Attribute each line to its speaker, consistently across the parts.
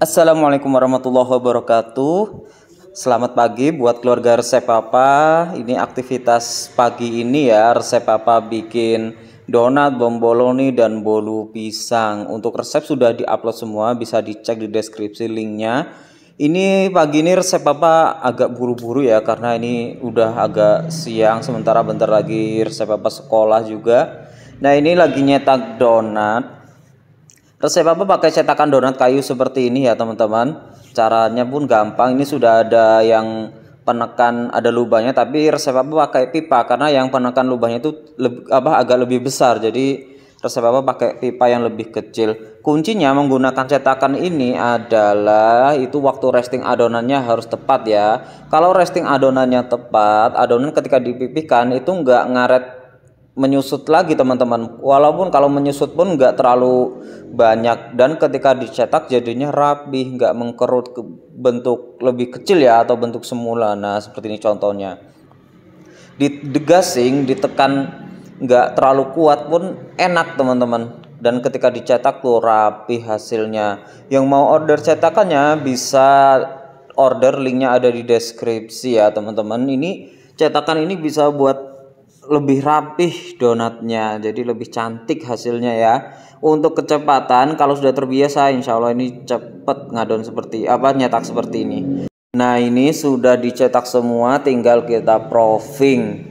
Speaker 1: Assalamualaikum warahmatullahi wabarakatuh. Selamat pagi buat keluarga resep papa. Ini aktivitas pagi ini ya resep papa bikin donat, bomboloni dan bolu pisang. Untuk resep sudah diupload semua, bisa dicek di deskripsi linknya. Ini pagi ini resep papa agak buru-buru ya karena ini udah agak siang sementara bentar lagi resep papa sekolah juga. Nah, ini lagi nyetak donat Resep apa pakai cetakan donat kayu seperti ini ya teman-teman. Caranya pun gampang. Ini sudah ada yang penekan ada lubangnya tapi resep apa pakai pipa karena yang penekan lubangnya itu lebih, apa agak lebih besar. Jadi resep apa pakai pipa yang lebih kecil. Kuncinya menggunakan cetakan ini adalah itu waktu resting adonannya harus tepat ya. Kalau resting adonannya tepat, adonan ketika dipipihkan itu nggak ngaret menyusut lagi teman-teman walaupun kalau menyusut pun nggak terlalu banyak dan ketika dicetak jadinya rapi nggak mengkerut ke bentuk lebih kecil ya atau bentuk semula nah seperti ini contohnya di degasing ditekan nggak terlalu kuat pun enak teman-teman dan ketika dicetak tuh rapi hasilnya yang mau order cetakannya bisa order linknya ada di deskripsi ya teman-teman ini cetakan ini bisa buat lebih rapih donatnya jadi lebih cantik hasilnya ya untuk kecepatan kalau sudah terbiasa insya Allah ini cepet ngadon seperti apa nyetak seperti ini nah ini sudah dicetak semua tinggal kita proofing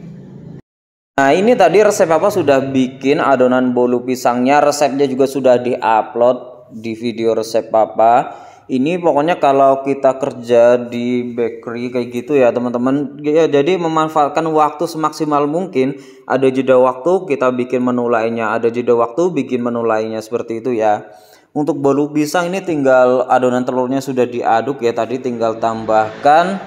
Speaker 1: Nah ini tadi resep apa sudah bikin adonan bolu pisangnya resepnya juga sudah diupload di video resep papa ini pokoknya kalau kita kerja di bakery kayak gitu ya teman-teman ya, jadi memanfaatkan waktu semaksimal mungkin ada jeda waktu kita bikin menu lainnya ada jeda waktu bikin menu lainnya seperti itu ya untuk bolu pisang ini tinggal adonan telurnya sudah diaduk ya tadi tinggal tambahkan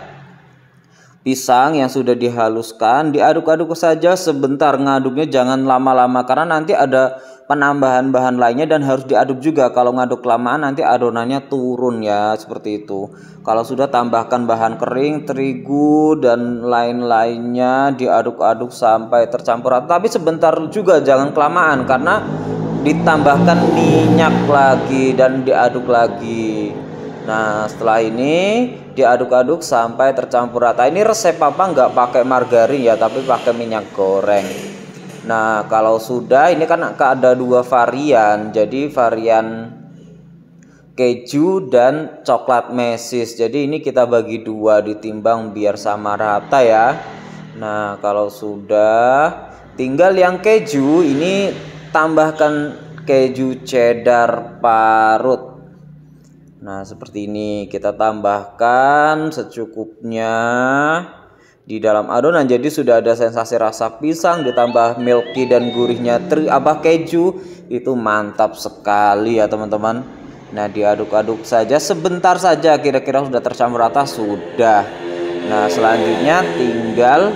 Speaker 1: pisang yang sudah dihaluskan diaduk-aduk saja sebentar ngaduknya jangan lama-lama karena nanti ada penambahan bahan lainnya dan harus diaduk juga kalau ngaduk kelamaan nanti adonannya turun ya seperti itu kalau sudah tambahkan bahan kering terigu dan lain-lainnya diaduk-aduk sampai tercampur rata. tapi sebentar juga jangan kelamaan karena ditambahkan minyak lagi dan diaduk lagi Nah setelah ini diaduk-aduk sampai tercampur rata Ini resep apa nggak pakai margarin ya tapi pakai minyak goreng Nah, kalau sudah ini kan ada dua varian. Jadi varian keju dan coklat mesis. Jadi ini kita bagi dua ditimbang biar sama rata ya. Nah, kalau sudah tinggal yang keju ini tambahkan keju cheddar parut. Nah, seperti ini kita tambahkan secukupnya di dalam adonan jadi sudah ada sensasi rasa pisang ditambah milky dan gurihnya teri apa keju itu mantap sekali ya teman-teman nah diaduk-aduk saja sebentar saja kira-kira sudah tercampur rata sudah nah selanjutnya tinggal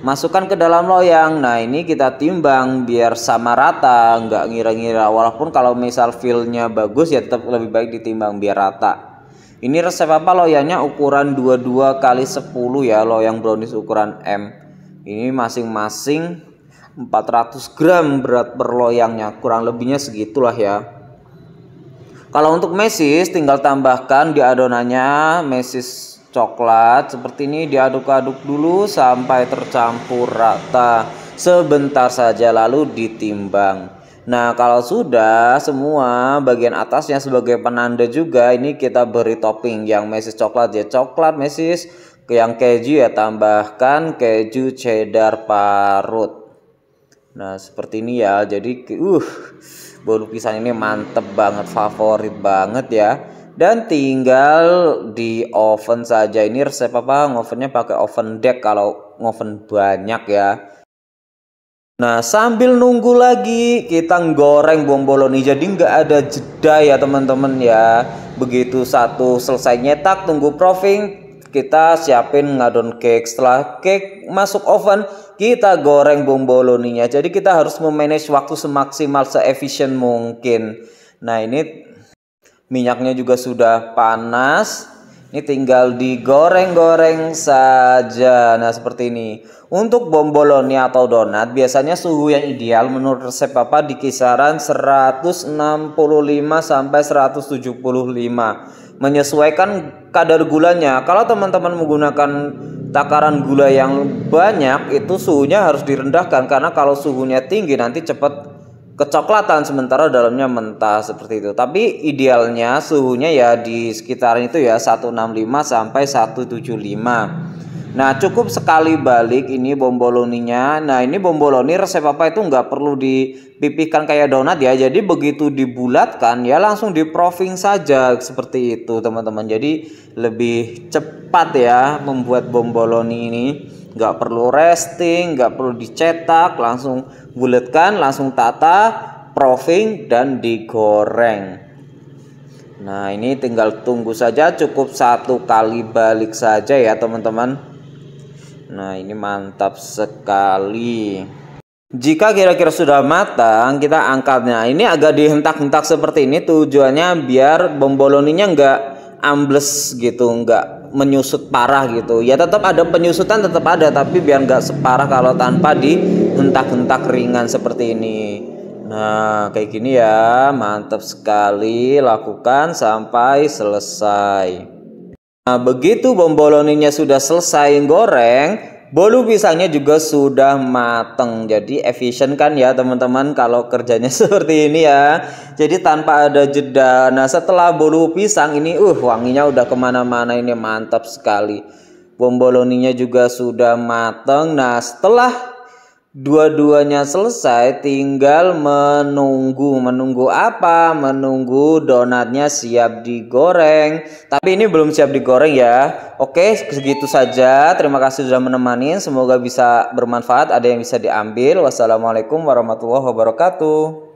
Speaker 1: masukkan ke dalam loyang nah ini kita timbang biar sama rata nggak ngira-ngira walaupun kalau misal feelnya bagus ya tetap lebih baik ditimbang biar rata ini resep apa loyangnya ukuran 22 kali 10 ya loyang brownies ukuran M. Ini masing-masing 400 gram berat per loyangnya. Kurang lebihnya segitulah ya. Kalau untuk mesis tinggal tambahkan di adonannya mesis coklat seperti ini diaduk-aduk dulu sampai tercampur rata. Sebentar saja lalu ditimbang. Nah, kalau sudah semua bagian atasnya sebagai penanda juga ini kita beri topping yang mesis coklat ya coklat mesis, yang keju ya tambahkan keju cheddar parut. Nah, seperti ini ya. Jadi uh bolu pisang ini mantep banget, favorit banget ya. Dan tinggal di oven saja. Ini resep apa? ngovennya pakai oven deck kalau ngoven banyak ya. Nah sambil nunggu lagi kita goreng bom bolognese jadi nggak ada jeda ya teman-teman ya begitu satu selesai nyetak tunggu proving kita siapin ngadon cake setelah cake masuk oven kita goreng bom bolognese ya. jadi kita harus memanage waktu semaksimal seefisien mungkin nah ini minyaknya juga sudah panas ini tinggal digoreng-goreng saja. Nah, seperti ini. Untuk bomboloni atau donat, biasanya suhu yang ideal menurut resep papa di kisaran 165 sampai 175. Menyesuaikan kadar gulanya. Kalau teman-teman menggunakan takaran gula yang banyak, itu suhunya harus direndahkan karena kalau suhunya tinggi nanti cepat kecoklatan sementara dalamnya mentah seperti itu. Tapi idealnya suhunya ya di sekitaran itu ya 165 sampai 175. Nah, cukup sekali balik ini bomboloninya. Nah, ini bomboloni resep apa itu nggak perlu dipipihkan kayak donat ya. Jadi begitu dibulatkan ya langsung di proving saja seperti itu, teman-teman. Jadi lebih cepat ya membuat bomboloni ini nggak perlu resting nggak perlu dicetak langsung bulatkan langsung tata proofing dan digoreng nah ini tinggal tunggu saja cukup satu kali balik saja ya teman-teman nah ini mantap sekali jika kira-kira sudah matang, kita angkatnya. Ini agak dihentak-hentak seperti ini tujuannya biar bomboloninya nggak ambles gitu, nggak menyusut parah gitu ya tetap ada penyusutan tetap ada tapi biar nggak separah kalau tanpa dihentak-hentak ringan seperti ini nah kayak gini ya mantap sekali lakukan sampai selesai nah begitu bomboloninya sudah selesai goreng Bolu pisangnya juga sudah mateng, jadi efisien kan ya teman-teman kalau kerjanya seperti ini ya. Jadi tanpa ada jeda. Nah setelah bolu pisang ini, uh wanginya udah kemana-mana ini mantap sekali. Bomboloninya juga sudah mateng. Nah setelah dua-duanya selesai tinggal menunggu menunggu apa menunggu donatnya siap digoreng tapi ini belum siap digoreng ya oke segitu saja terima kasih sudah menemani semoga bisa bermanfaat ada yang bisa diambil wassalamualaikum warahmatullahi wabarakatuh